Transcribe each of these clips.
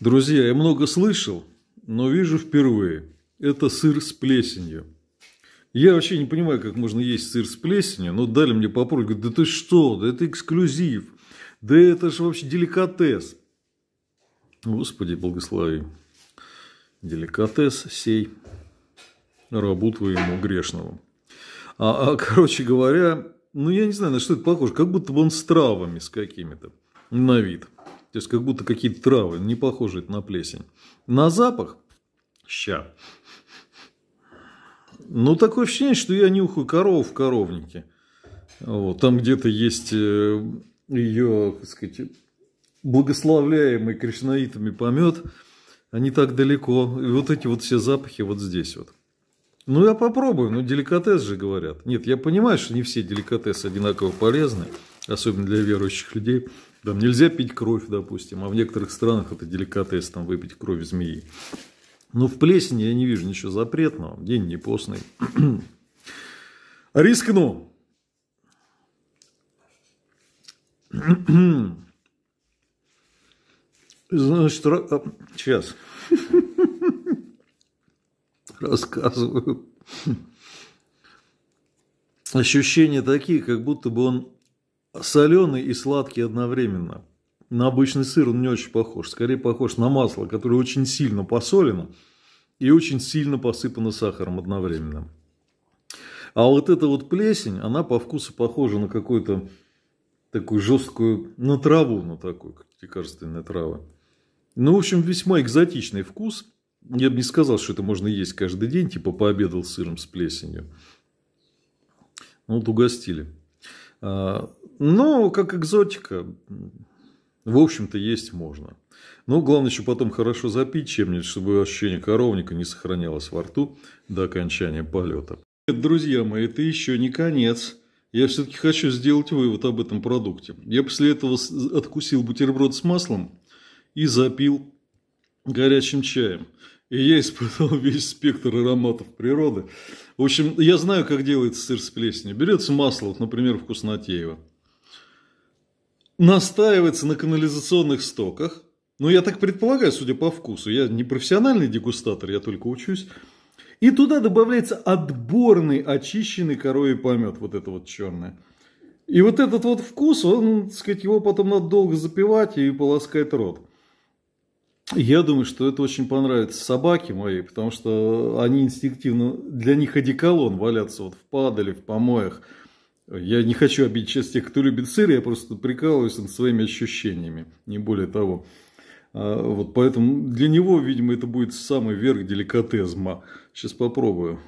Друзья, я много слышал, но вижу впервые. Это сыр с плесенью. Я вообще не понимаю, как можно есть сыр с плесенью, но дали мне попробовать. Говорят, да ты что, да это эксклюзив, да это же вообще деликатес. Господи, благослови. Деликатес сей, рабу твоему грешному. А, а, короче говоря, ну я не знаю, на что это похоже, как будто бы он с травами с какими-то на вид. То есть, как будто какие-то травы, не похоже это на плесень. На запах? Ща. Ну, такое ощущение, что я нюхаю корову в коровнике. Вот, там где-то есть э, ее, так сказать, благословляемый кришнаитами помет. Они так далеко. И вот эти вот все запахи вот здесь вот. Ну, я попробую, ну, деликатес же говорят. Нет, я понимаю, что не все деликатесы одинаково полезны, особенно для верующих людей. Там нельзя пить кровь, допустим, а в некоторых странах это деликатес, там выпить кровь змеи. Но ну, в плесени я не вижу ничего запретного, день не постный. А Рискну. Значит, ра... А, сейчас. Рассказываю. Ощущения такие, как будто бы он соленый и сладкий одновременно. На обычный сыр он не очень похож, скорее похож на масло, которое очень сильно посолено и очень сильно посыпано сахаром одновременно. А вот эта вот плесень, она по вкусу похожа на какую-то такую жесткую, на траву, на такую, как лекарственная трава. Ну, в общем, весьма экзотичный вкус. Я бы не сказал, что это можно есть каждый день, типа пообедал сыром с плесенью. Ну, вот угостили. Ну, как экзотика, в общем-то, есть можно. Но ну, главное еще потом хорошо запить чем-нибудь, чтобы ощущение коровника не сохранялось во рту до окончания полета. Друзья мои, это еще не конец. Я все-таки хочу сделать вывод об этом продукте. Я после этого откусил бутерброд с маслом и запил горячим чаем. И я испытал весь спектр ароматов природы. В общем, я знаю, как делается сыр с плесенью. Берется масло, вот, например, вкуснотеево. Настаивается на канализационных стоках. Ну, я так предполагаю, судя по вкусу. Я не профессиональный дегустатор, я только учусь. И туда добавляется отборный, очищенный коровий помет, вот это вот черное. И вот этот вот вкус, он, так сказать, его потом надо долго запивать и полоскать рот. Я думаю, что это очень понравится собаке моей, потому что они инстинктивно, для них одеколон валяться вот в падале, в помоях. Я не хочу обидеть часть тех, кто любит сыр, я просто прикалываюсь над своими ощущениями, не более того. А, вот поэтому для него, видимо, это будет самый верх деликатезма. Сейчас попробую.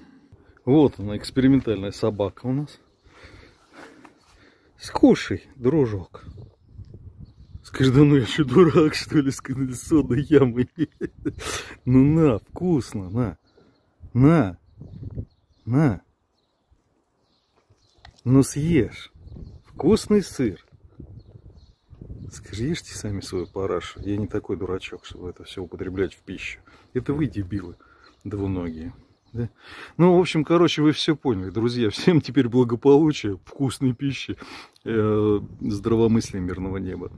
Вот она, экспериментальная собака у нас. Скушай, дружок. Скажи, да ну я что, дурак, что ли, с содой ямы? Ну на, вкусно, на. На. На. Ну съешь. Вкусный сыр. Скажи, ешьте сами свою парашу. Я не такой дурачок, чтобы это все употреблять в пищу. Это вы, дебилы, двуногие. Да? Ну, в общем, короче, вы все поняли, друзья. Всем теперь благополучия, вкусной пищи, э, здравомыслия, мирного неба.